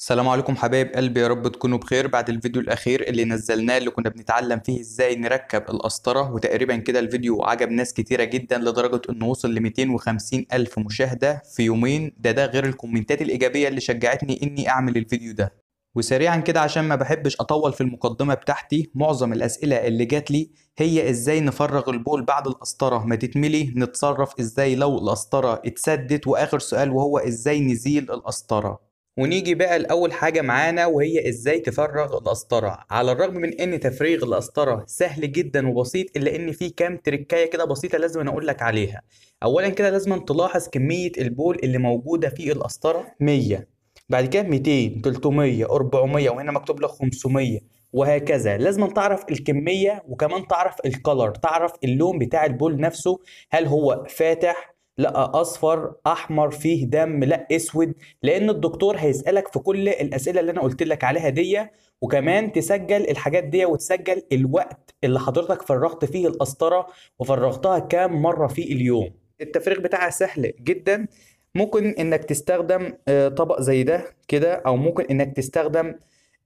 السلام عليكم حبايب قلبي يا رب تكونوا بخير بعد الفيديو الاخير اللي نزلناه اللي كنا بنتعلم فيه ازاي نركب القسطره وتقريبا كده الفيديو عجب ناس كتيره جدا لدرجه انه وصل ل 250 الف مشاهده في يومين ده ده غير الكومنتات الايجابيه اللي شجعتني اني اعمل الفيديو ده وسريعا كده عشان ما بحبش اطول في المقدمه بتاعتي معظم الاسئله اللي جات لي هي ازاي نفرغ البول بعد القسطره ما تتملي نتصرف ازاي لو القسطره اتسدت واخر سؤال وهو ازاي نزيل القسطره ونيجي بقى لأول حاجة معانا وهي إزاي تفرغ القسطرة على الرغم من إن تفريغ القسطرة سهل جدا وبسيط إلا إن في كام تركاية كده بسيطة لازم أنا لك عليها أولا كده لازم تلاحظ كمية البول اللي موجودة في القسطرة 100 بعد كده 200 300 400 وهنا مكتوب لك 500 وهكذا لازم تعرف الكمية وكمان تعرف الكلر تعرف اللون بتاع البول نفسه هل هو فاتح لا اصفر احمر فيه دم لا اسود لان الدكتور هيسالك في كل الاسئله اللي انا قلت لك عليها دي وكمان تسجل الحاجات دي وتسجل الوقت اللي حضرتك فرغت فيه القسطره وفرغتها كام مره في اليوم التفريغ بتاعها سهل جدا ممكن انك تستخدم آه، طبق زي ده كده او ممكن انك تستخدم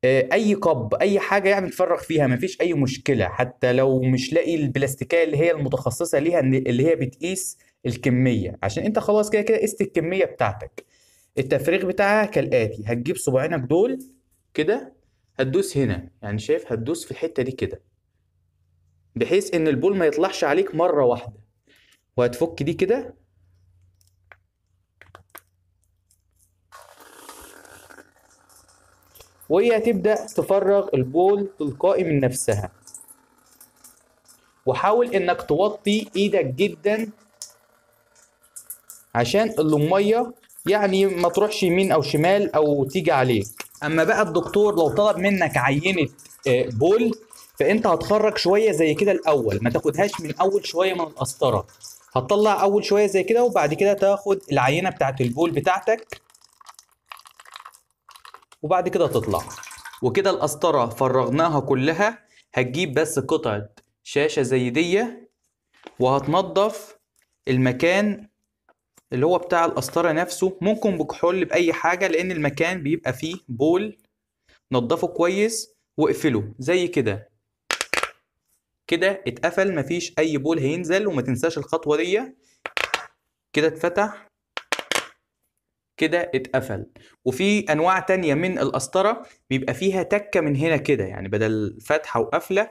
آه، اي قب اي حاجه يعني تفرغ فيها مفيش اي مشكله حتى لو مش لاقي البلاستيكيه اللي هي المتخصصه ليها اللي هي بتقيس الكميه عشان انت خلاص كده كده قست الكميه بتاعتك التفريغ بتاعها كالاتي هتجيب صباعينك دول كده هتدوس هنا يعني شايف هتدوس في الحته دي كده بحيث ان البول ما يطلعش عليك مره واحده وهتفك دي كده وهي هتبدا تفرغ البول تلقائي من نفسها وحاول انك توطي ايدك جدا عشان الميه يعني ما تروحش يمين او شمال او تيجي عليه اما بقى الدكتور لو طلب منك عينه آه، بول فانت هتخرج شويه زي كده الاول ما تاخدهاش من اول شويه من القسطره هتطلع اول شويه زي كده وبعد كده تاخد العينه بتاعت البول بتاعتك وبعد كده تطلع وكده القسطره فرغناها كلها هتجيب بس قطعه شاشه زي ديه وهتنضف المكان اللي هو بتاع القسطرة نفسه ممكن بكحول بأي حاجة لأن المكان بيبقى فيه بول نضفه كويس واقفله زي كده كده اتقفل مفيش أي بول هينزل وما تنساش الخطوة دي كده اتفتح كده اتقفل وفي انواع تانية من القسطرة بيبقى فيها تكة من هنا كده يعني بدل فتحة وقفلة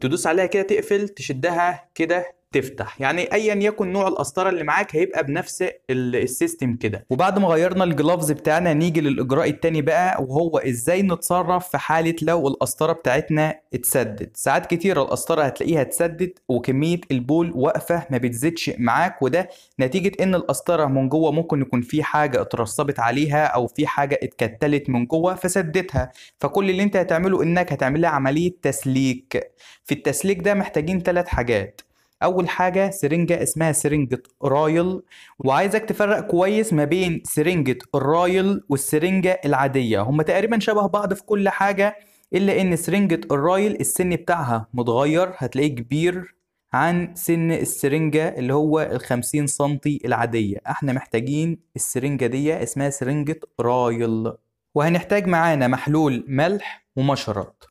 تدوس عليها كده تقفل تشدها كده تفتح يعني ايا يكن نوع القسطره اللي معاك هيبقى بنفس السيستم كده وبعد ما غيرنا الجلافز بتاعنا نيجي للاجراء التاني بقى وهو ازاي نتصرف في حاله لو القسطره بتاعتنا اتسدت ساعات كتير القسطره هتلاقيها اتسدت وكميه البول واقفه ما بتزيدش معاك وده نتيجه ان القسطره من جوه ممكن يكون في حاجه اترسبت عليها او في حاجه اتكتلت من جوه فسدتها فكل اللي انت هتعمله انك هتعمل لها عمليه تسليك في التسليك ده محتاجين ثلاث حاجات اول حاجه سرنجه اسمها سرنجه رايل وعايزك تفرق كويس ما بين سرنجه الرايل والسرنجه العاديه هما تقريبا شبه بعض في كل حاجه الا ان سرنجه الرايل السن بتاعها متغير هتلاقيه كبير عن سن السرنجة اللي هو الخمسين سنتي العادية احنا محتاجين السرنجة دي اسمها سرنجة رايل وهنحتاج معانا محلول ملح ومشرط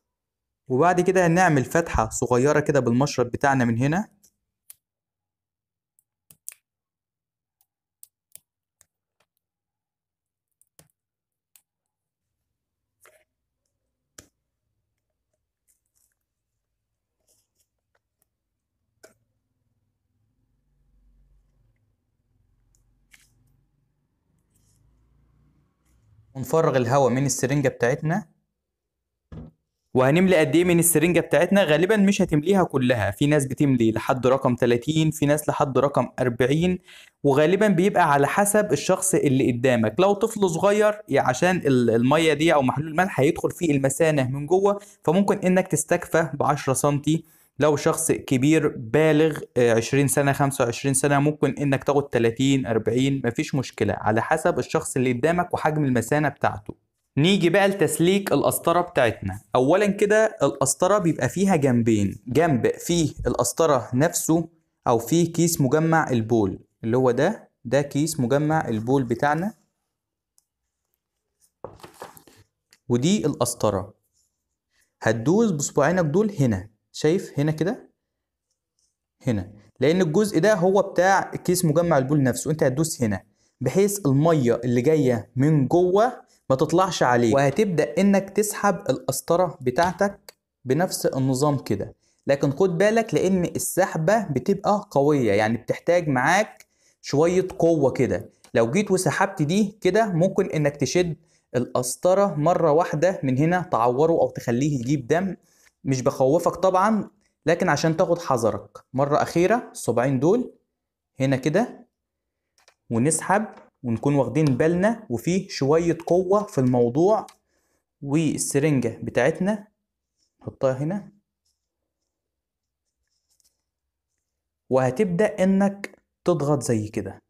وبعد كده هنعمل فتحة صغيرة كده بالمشرط بتاعنا من هنا ونفرغ الهواء من السرنجة بتاعتنا وهنملى قد ايه من السرنجة بتاعتنا غالبا مش هتمليها كلها في ناس بتملي لحد رقم 30 في ناس لحد رقم 40 وغالبا بيبقى على حسب الشخص اللي قدامك لو طفل صغير عشان المية دي او محلول الملح هيدخل فيه المسانة من جوه فممكن انك تستكفى ب 10 سنتي لو شخص كبير بالغ 20 آه، سنة 25 سنة ممكن انك تاخد 30 40 مفيش مشكلة على حسب الشخص اللي قدامك وحجم المثانة بتاعته نيجي بقى لتسليك القسطرة بتاعتنا اولا كده القسطرة بيبقى فيها جنبين جنب فيه القسطرة نفسه او فيه كيس مجمع البول اللي هو ده ده كيس مجمع البول بتاعنا ودي القسطرة هتدوس بصبعينك دول هنا شايف هنا كده هنا لان الجزء ده هو بتاع كيس مجمع البول نفسه انت هتدوس هنا بحيث الميه اللي جايه من جوه ما تطلعش عليه وهتبدا انك تسحب القسطره بتاعتك بنفس النظام كده لكن خد بالك لان السحبه بتبقى قويه يعني بتحتاج معاك شويه قوه كده لو جيت وسحبت دي كده ممكن انك تشد القسطره مره واحده من هنا تعوره او تخليه يجيب دم مش بخوفك طبعا لكن عشان تاخد حذرك مرة أخيرة الصبعين دول هنا كده ونسحب ونكون واخدين بالنا وفيه شوية قوة في الموضوع والسرنجة بتاعتنا نحطها هنا وهتبدأ إنك تضغط زي كده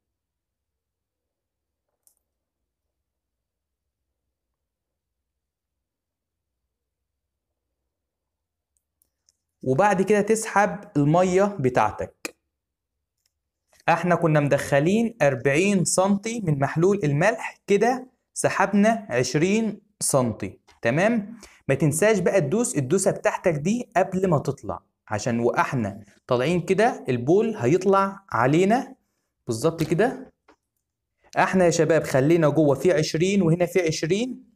وبعد كده تسحب الميه بتاعتك احنا كنا مدخلين 40 سم من محلول الملح كده سحبنا 20 سم تمام ما تنساش بقى تدوس الدوسه بتاعتك دي قبل ما تطلع عشان واحنا طالعين كده البول هيطلع علينا بالظبط كده احنا يا شباب خلينا جوه في 20 وهنا في 20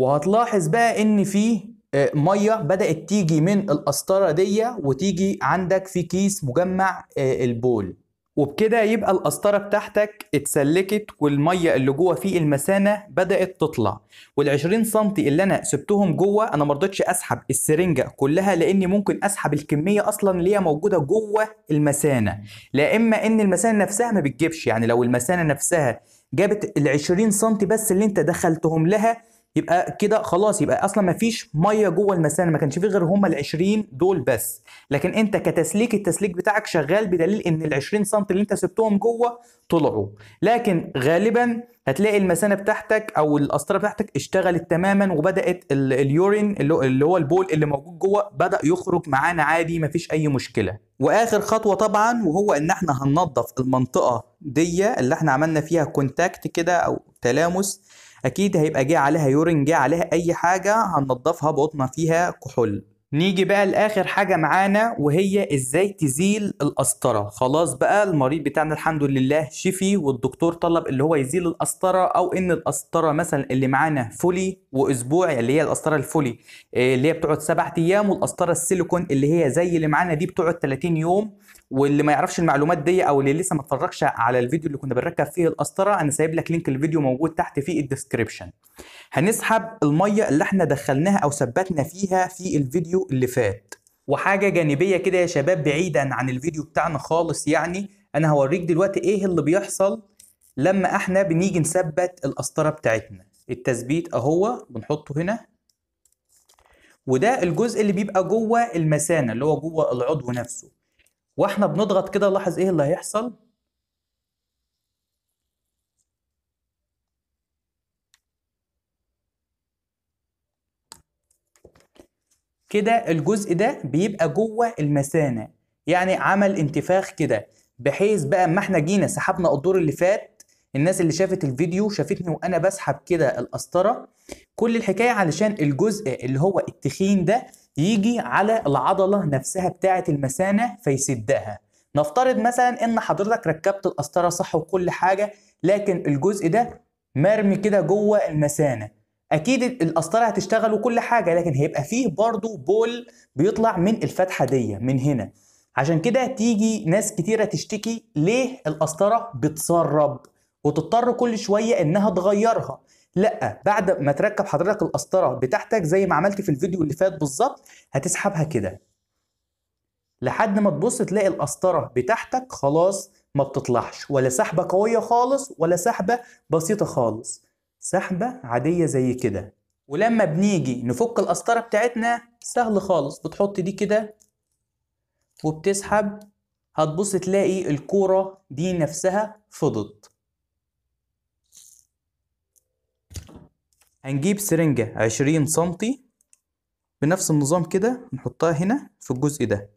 وهتلاحظ بقى ان في آه، ميه بدات تيجي من القسطره دي وتيجي عندك في كيس مجمع آه، البول وبكده يبقى القسطره بتاعتك اتسلكت والميه اللي جوه في المثانه بدات تطلع وال20 سم اللي انا سبتهم جوه انا ما رضيتش اسحب السرنجه كلها لاني ممكن اسحب الكميه اصلا اللي هي موجوده جوه المثانه لا اما ان المثانه نفسها ما بتجيبش يعني لو المثانه نفسها جابت ال20 سم بس اللي انت دخلتهم لها يبقى كده خلاص يبقى اصلا ما فيش ميه جوه المثانه ما كانش فيه غير هما ال 20 دول بس لكن انت كتسليك التسليك بتاعك شغال بدليل ان ال 20 سم اللي انت سبتهم جوه طلعوا لكن غالبا هتلاقي المثانه بتاعتك او القسطره بتاعتك اشتغلت تماما وبدات اليورين اللي هو البول اللي موجود جوه بدا يخرج معانا عادي مفيش اي مشكله واخر خطوه طبعا وهو ان احنا هننظف المنطقه دي اللي احنا عملنا فيها كونتاكت كده او تلامس اكيد هيبقى جه عليها يورين جه عليها اي حاجه هننضفها بقطنا فيها كحول نيجي بقى لاخر حاجه معانا وهي ازاي تزيل القسطره خلاص بقى المريض بتاعنا الحمد لله شفي والدكتور طلب اللي هو يزيل القسطره او ان القسطره مثلا اللي معانا فولي واسبوع اللي هي القسطره الفولي آه، اللي هي بتقعد سبعة ايام والقسطره السيليكون اللي هي زي اللي معانا دي بتقعد 30 يوم واللي ما يعرفش المعلومات دي او اللي لسه ما اتفرجش على الفيديو اللي كنا بنركب فيه القسطره انا سايب لك لينك الفيديو موجود تحت في الديسكربشن هنسحب الميه اللي احنا دخلناها او ثبتنا فيها في الفيديو اللي فات وحاجه جانبيه كده يا شباب بعيدا عن الفيديو بتاعنا خالص يعني انا هوريك دلوقتي ايه اللي بيحصل لما احنا بنيجي نثبت القسطره بتاعتنا التثبيت اهو بنحطه هنا وده الجزء اللي بيبقى جوه المثانه اللي هو جوه العضو نفسه واحنا بنضغط كده لاحظ ايه اللي هيحصل كده الجزء ده بيبقى جوه المثانه يعني عمل انتفاخ كده بحيث بقى اما احنا جينا سحبنا الدور اللي فات الناس اللي شافت الفيديو شافتني وانا بسحب كده القسطره كل الحكايه علشان الجزء اللي هو التخين ده يجي على العضله نفسها بتاعه المثانه فيسدها نفترض مثلا ان حضرتك ركبت القسطره صح وكل حاجه لكن الجزء ده مرمي كده جوه المثانه اكيد القسطره هتشتغل وكل حاجه لكن هيبقى فيه برضو بول بيطلع من الفتحه دي من هنا عشان كده تيجي ناس كتيره تشتكي ليه القسطره بتسرب وتضطر كل شويه انها تغيرها لا بعد ما تركب حضرتك القسطره بتاعتك زي ما عملت في الفيديو اللي فات بالظبط هتسحبها كده لحد ما تبص تلاقي القسطره بتاعتك خلاص ما بتطلعش ولا سحبه قويه خالص ولا سحبه بسيطه خالص سحبه عاديه زي كده ولما بنيجي نفك القسطره بتاعتنا سهل خالص بتحط دي كده وبتسحب هتبص تلاقي الكوره دي نفسها فضت هنجيب سرنجة عشرين سنتي بنفس النظام كده نحطها هنا في الجزء ده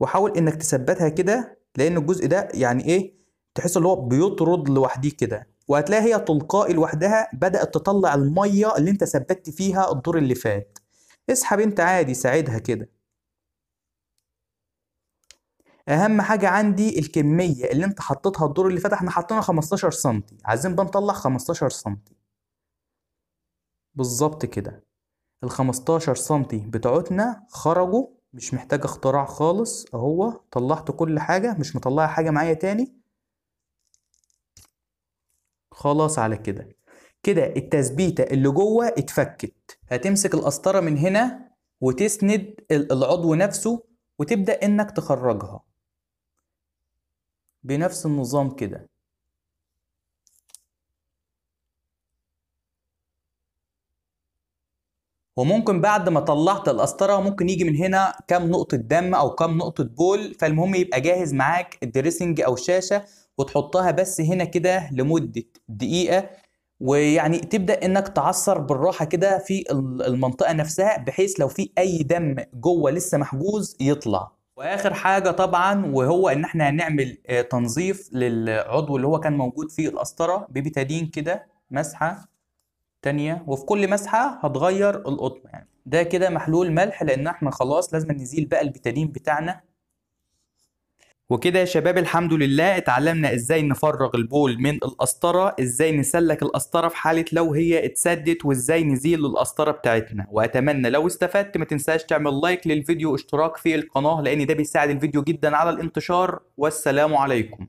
وحاول انك تثبتها كده لان الجزء ده يعني ايه تحس اللي هو بيطرد لوحديه كده وهتلاقي هي تلقائي لوحدها بدات تطلع الميه اللي انت ثبتت فيها الدور اللي فات اسحب انت عادي ساعدها كده اهم حاجه عندي الكميه اللي انت حطيتها الدور اللي فات احنا حطينا 15 سم عايزين بقى نطلع 15 سم بالظبط كده ال 15 سم بتوعتنا خرجوا مش محتاج اختراع خالص اهو طلعت كل حاجة مش مطلعة حاجة معايا تاني خلاص على كده كده التثبيتة اللي جوه اتفكت هتمسك القسطرة من هنا وتسند العضو نفسه وتبدأ انك تخرجها بنفس النظام كده وممكن بعد ما طلعت القسطره ممكن يجي من هنا كام نقطه دم او كام نقطه بول فالمهم يبقى جاهز معاك الدريسنج او الشاشه وتحطها بس هنا كده لمده دقيقه ويعني تبدا انك تعصر بالراحه كده في المنطقه نفسها بحيث لو في اي دم جوه لسه محجوز يطلع واخر حاجه طبعا وهو ان احنا هنعمل آه، تنظيف للعضو اللي هو كان موجود فيه القسطره ببتادين كده مسحه تانية وفي كل مسحة هتغير القطن يعني ده كده محلول ملح لأن احنا خلاص لازم نزيل بقى البتادين بتاعنا وكده يا شباب الحمد لله اتعلمنا ازاي نفرغ البول من القسطره ازاي نسلك القسطره في حاله لو هي اتسدت وازاي نزيل القسطره بتاعتنا واتمنى لو استفدت ما تنساش تعمل لايك للفيديو واشتراك في القناه لان ده بيساعد الفيديو جدا على الانتشار والسلام عليكم